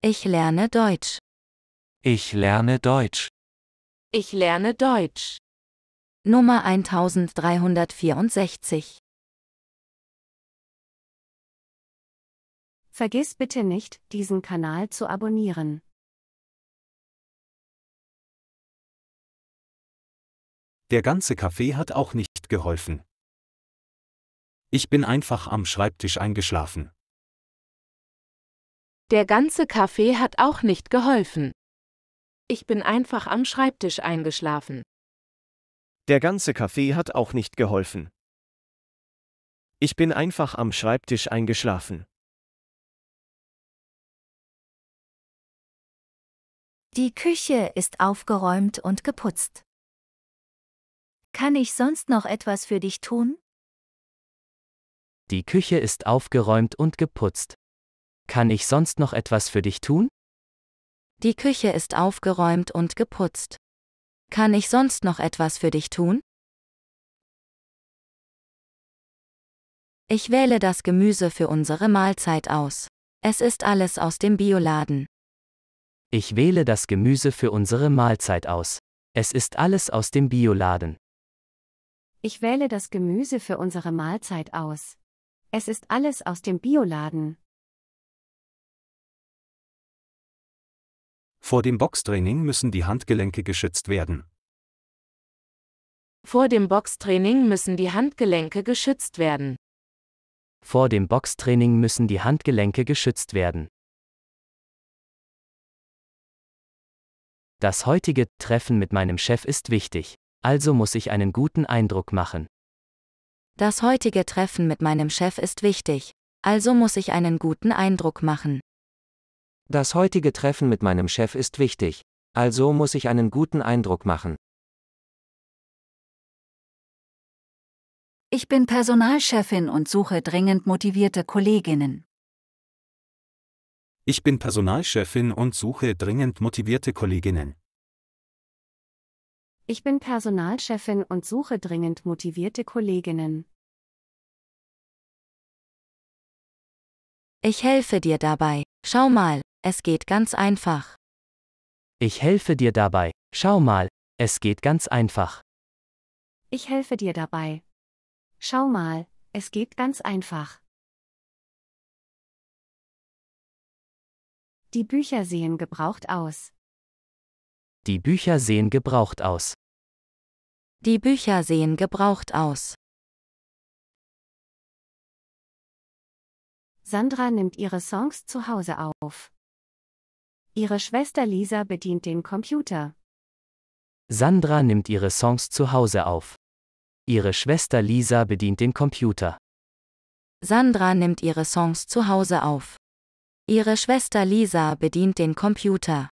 Ich lerne Deutsch. Ich lerne Deutsch. Ich lerne Deutsch. Nummer 1364. Vergiss bitte nicht, diesen Kanal zu abonnieren. Der ganze Kaffee hat auch nicht geholfen. Ich bin einfach am Schreibtisch eingeschlafen. Der ganze Kaffee hat auch nicht geholfen. Ich bin einfach am Schreibtisch eingeschlafen. Der ganze Kaffee hat auch nicht geholfen. Ich bin einfach am Schreibtisch eingeschlafen. Die Küche ist aufgeräumt und geputzt. Kann ich sonst noch etwas für dich tun? Die Küche ist aufgeräumt und geputzt. Kann ich sonst noch etwas für dich tun? Die Küche ist aufgeräumt und geputzt. Kann ich sonst noch etwas für dich tun? Ich wähle das Gemüse für unsere Mahlzeit aus. Es ist alles aus dem Bioladen. Ich wähle das Gemüse für unsere Mahlzeit aus. Es ist alles aus dem Bioladen. Ich wähle das Gemüse für unsere Mahlzeit aus. Es ist alles aus dem Bioladen. Vor dem Boxtraining müssen die Handgelenke geschützt werden. Vor dem Boxtraining müssen die Handgelenke geschützt werden. Vor dem Boxtraining müssen die Handgelenke geschützt werden. Das heutige Treffen mit meinem Chef ist wichtig, also muss ich einen guten Eindruck machen. Das heutige Treffen mit meinem Chef ist wichtig, also muss ich einen guten Eindruck machen. Das heutige Treffen mit meinem Chef ist wichtig, also muss ich einen guten Eindruck machen. Ich bin Personalchefin und suche dringend motivierte Kolleginnen. Ich bin Personalchefin und suche dringend motivierte Kolleginnen. Ich bin Personalchefin und suche dringend motivierte Kolleginnen. Ich helfe dir dabei. Schau mal, es geht ganz einfach. Ich helfe dir dabei. Schau mal, es geht ganz einfach. Ich helfe dir dabei. Schau mal, es geht ganz einfach. Die Bücher sehen gebraucht aus. Die Bücher sehen gebraucht aus. Die Bücher sehen gebraucht aus. Sandra nimmt ihre Songs zu Hause auf. Ihre Schwester Lisa bedient den Computer. Sandra nimmt ihre Songs zu Hause auf. Ihre Schwester Lisa bedient den Computer. Sandra nimmt ihre Songs zu Hause auf. Ihre Schwester Lisa bedient den Computer.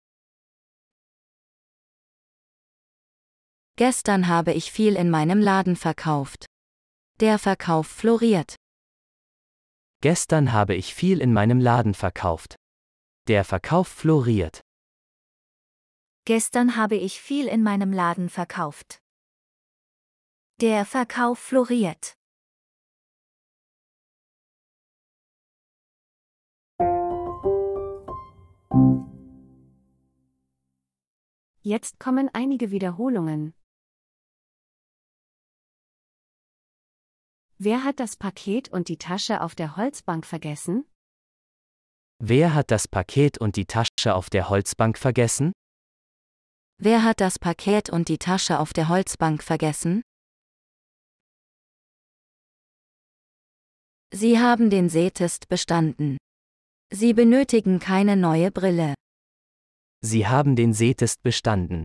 Gestern habe ich viel in meinem Laden verkauft. Der Verkauf floriert. Gestern habe ich viel in meinem Laden verkauft. Der Verkauf floriert. Gestern habe ich viel in meinem Laden verkauft. Der Verkauf floriert. Jetzt kommen einige Wiederholungen. Wer hat das Paket und die Tasche auf der Holzbank vergessen? Wer hat das Paket und die Tasche auf der Holzbank vergessen? Wer hat das Paket und die Tasche auf der Holzbank vergessen? Sie haben den Sehtest bestanden. Sie benötigen keine neue Brille. Sie haben den Sehtest bestanden.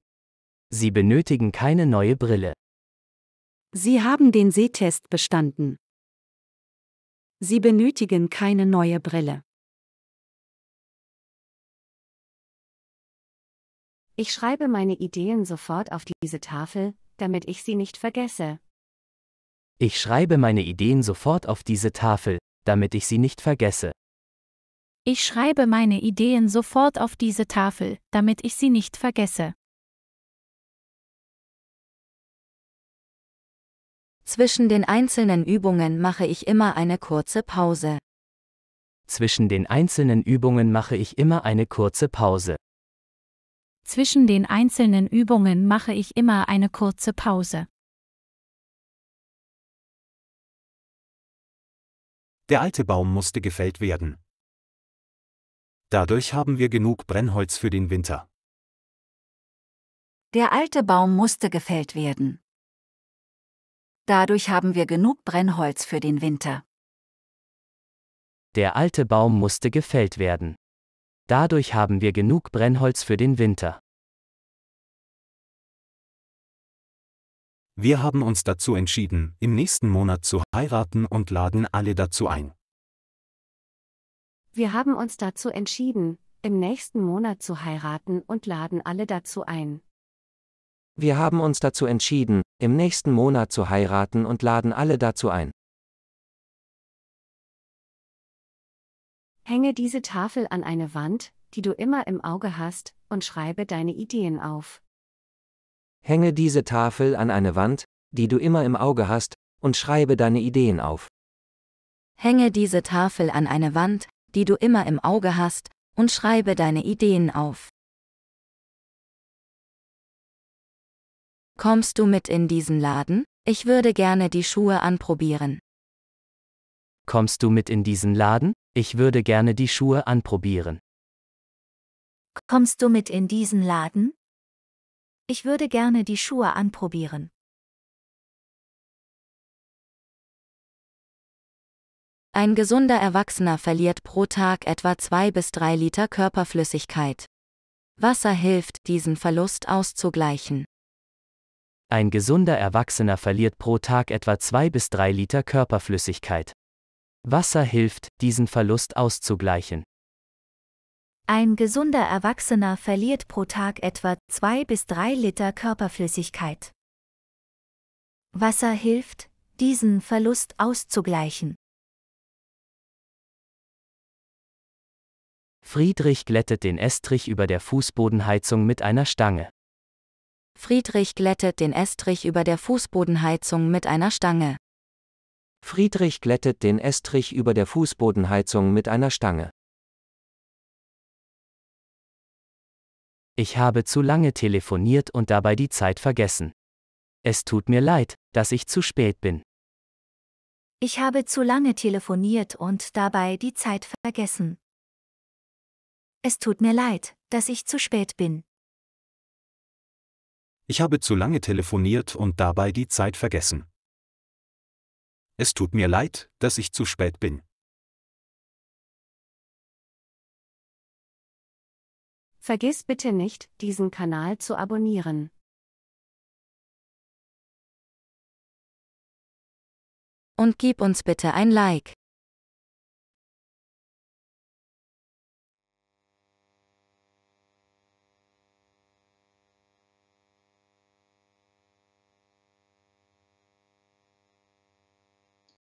Sie benötigen keine neue Brille. Sie haben den Sehtest bestanden. Sie benötigen keine neue Brille. Ich schreibe meine Ideen sofort auf diese Tafel, damit ich sie nicht vergesse. Ich schreibe meine Ideen sofort auf diese Tafel, damit ich sie nicht vergesse. Ich schreibe meine Ideen sofort auf diese Tafel, damit ich sie nicht vergesse. Zwischen den einzelnen Übungen mache ich immer eine kurze Pause. Zwischen den einzelnen Übungen mache ich immer eine kurze Pause. Zwischen den einzelnen Übungen mache ich immer eine kurze Pause. Der alte Baum musste gefällt werden. Dadurch haben wir genug Brennholz für den Winter. Der alte Baum musste gefällt werden. Dadurch haben wir genug Brennholz für den Winter. Der alte Baum musste gefällt werden. Dadurch haben wir genug Brennholz für den Winter. Wir haben uns dazu entschieden, im nächsten Monat zu heiraten und laden alle dazu ein. Wir haben uns dazu entschieden, im nächsten Monat zu heiraten und laden alle dazu ein. Wir haben uns dazu entschieden, im nächsten Monat zu heiraten und laden alle dazu ein. Hänge diese Tafel an eine Wand, die du immer im Auge hast, und schreibe deine Ideen auf. Hänge diese Tafel an eine Wand, die du immer im Auge hast, und schreibe deine Ideen auf. Hänge diese Tafel an eine Wand, die du immer im Auge hast, und schreibe deine Ideen auf. Kommst du mit in diesen Laden? Ich würde gerne die Schuhe anprobieren. Kommst du mit in diesen Laden? Ich würde gerne die Schuhe anprobieren. Kommst du mit in diesen Laden? Ich würde gerne die Schuhe anprobieren. Ein gesunder Erwachsener verliert pro Tag etwa zwei bis drei Liter Körperflüssigkeit. Wasser hilft, diesen Verlust auszugleichen. Ein gesunder Erwachsener verliert pro Tag etwa zwei bis drei Liter Körperflüssigkeit. Wasser hilft, diesen Verlust auszugleichen. Ein gesunder Erwachsener verliert pro Tag etwa 2 bis 3 Liter Körperflüssigkeit. Wasser hilft, diesen Verlust auszugleichen. Friedrich glättet den Estrich über der Fußbodenheizung mit einer Stange. Friedrich glättet den Estrich über der Fußbodenheizung mit einer Stange. Friedrich glättet den Estrich über der Fußbodenheizung mit einer Stange. Ich habe zu lange telefoniert und dabei die Zeit vergessen. Es tut mir leid, dass ich zu spät bin. Ich habe zu lange telefoniert und dabei die Zeit vergessen. Es tut mir leid, dass ich zu spät bin. Ich habe zu lange telefoniert und dabei die Zeit vergessen. Es tut mir leid, dass ich zu spät bin. Vergiss bitte nicht, diesen Kanal zu abonnieren. Und gib uns bitte ein Like.